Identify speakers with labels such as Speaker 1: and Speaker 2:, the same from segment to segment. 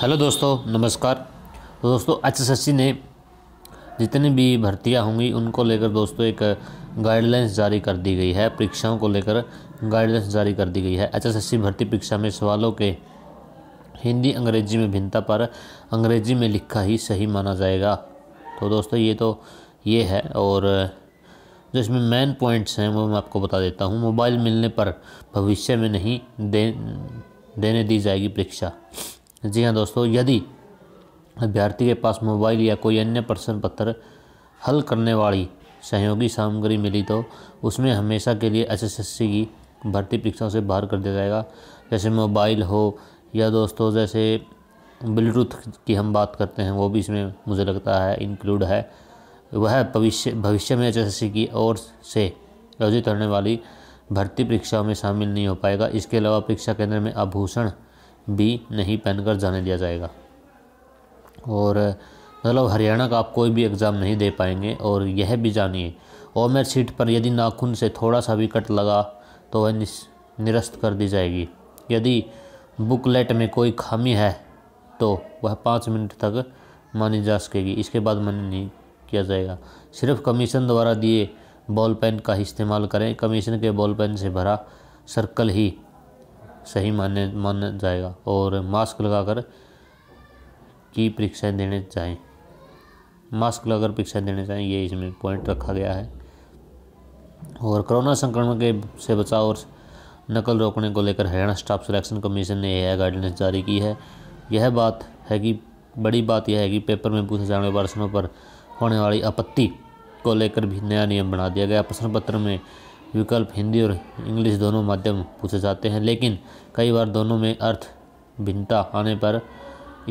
Speaker 1: hello दोस्तों नमस्कार तो दोस्तों एच एस ने जितनी भी भर्तियां होंगी उनको लेकर दोस्तों एक गाइडलाइंस जारी कर दी गई है परीक्षाओं को लेकर गाइडलाइंस जारी कर दी गई है एच एस भर्ती परीक्षा में सवालों के हिंदी अंग्रेजी में भिन्नता पर अंग्रेजी में लिखा ही सही माना जाएगा तो दोस्तों ये तो ये है और जो इसमें मेन पॉइंट्स हैं वो मैं आपको बता देता हूँ मोबाइल मिलने पर भविष्य में नहीं दे देने दी जाएगी परीक्षा जी हाँ दोस्तों यदि अभ्यर्थी के पास मोबाइल या कोई अन्य प्रश्न पत्र हल करने वाली सहयोगी सामग्री मिली तो उसमें हमेशा के लिए एस की भर्ती परीक्षाओं से बाहर कर दिया जाएगा जैसे मोबाइल हो या दोस्तों जैसे ब्लूटूथ की हम बात करते हैं वो भी इसमें मुझे लगता है इंक्लूड है वह भविष्य भविष्य में एस की ओर से आयोजित होने वाली भर्ती परीक्षाओं में शामिल नहीं हो पाएगा इसके अलावा परीक्षा केंद्र में आभूषण भी नहीं पहनकर जाने दिया जाएगा और मतलब हरियाणा का आप कोई भी एग्ज़ाम नहीं दे पाएंगे और यह भी जानिए ओमेर सीट पर यदि नाखून से थोड़ा सा भी कट लगा तो वह निरस्त कर दी जाएगी यदि बुकलेट में कोई खामी है तो वह पाँच मिनट तक मानी जा सकेगी इसके बाद मान्य नहीं किया जाएगा सिर्फ कमीशन द्वारा दिए बॉल पेन का इस्तेमाल करें कमीशन के बॉल पेन से भरा सर्कल ही सही माने माना जाएगा और मास्क लगाकर की परीक्षाएं देने चाहिए मास्क लगाकर परीक्षाएं देने चाहिए ये इसमें पॉइंट रखा गया है और कोरोना संक्रमण के से बचाव और नकल रोकने को लेकर हरियाणा स्टाफ सिलेक्शन कमीशन ने यह गाइडलाइंस जारी की है यह बात है कि बड़ी बात यह है कि पेपर में पूछे जाने वाले प्रश्नों पर होने वाली आपत्ति को लेकर भी नया नियम बना दिया गया प्रश्न पत्र में विकल्प हिंदी और इंग्लिश दोनों माध्यम पूछे जाते हैं लेकिन कई बार दोनों में अर्थ भिन्नता आने पर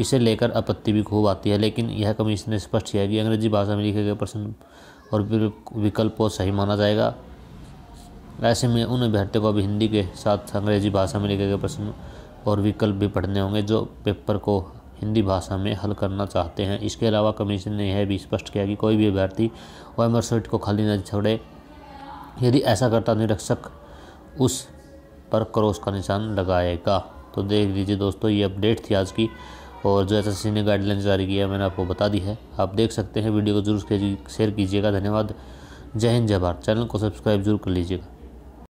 Speaker 1: इसे लेकर आपत्ति भी खूब आती है लेकिन यह कमीशन ने स्पष्ट किया कि अंग्रेजी भाषा में लिखे गए प्रश्न और विकल्प को सही माना जाएगा ऐसे में उन अभ्यर्थियों को अभी हिंदी के साथ अंग्रेजी भाषा में लिखे गए प्रश्न और विकल्प भी पढ़ने होंगे जो पेपर को हिंदी भाषा में हल करना चाहते हैं इसके अलावा कमीशन ने यह भी स्पष्ट किया कि कोई भी अभ्यर्थी वाइमर को खाली न छोड़े यदि ऐसा करता तो निरीक्षक उस पर क्रॉस का निशान लगाएगा तो देख लीजिए दोस्तों ये अपडेट थी आज की और जो एस ने गाइडलाइन जारी किया मैंने आपको बता दी है आप देख सकते हैं वीडियो को जरूर शेयर कीजिएगा धन्यवाद जय हिंद जय भारत चैनल को सब्सक्राइब जरूर कर लीजिएगा